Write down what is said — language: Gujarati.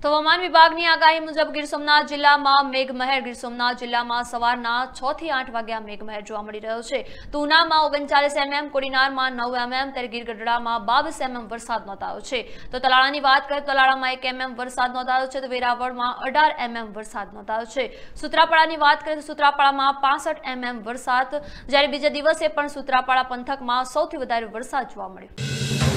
તો હવામાન વિભાગની આગાહી મુજબ ગીર સોમનાથ જિલ્લામાં મેઘમહેર ગીર સોમનાથ જિલ્લામાં સવારના છ થી આઠ વાગ્યા મેઘમહેર જોવા મળી રહ્યો છે તો ઉનામાં ઓગણચાલીસ એમએમ કોડીનારમાં નવ એમએમ ત્યારે ગીર ગઢડામાં બાવીસ એમએમ વરસાદ નોંધાયો છે તો તલાળાની વાત કરીએ તલાળામાં એક એમએમ વરસાદ નોંધાયો છે તો વેરાવળમાં અઢાર એમએમ વરસાદ નોંધાયો છે સુત્રાપાડાની વાત કરીએ તો સુત્રાપાડામાં પાસઠ એમએમ વરસાદ જ્યારે બીજા દિવસે પણ સુત્રાપાડા પંથકમાં સૌથી વધારે વરસાદ જોવા મળ્યો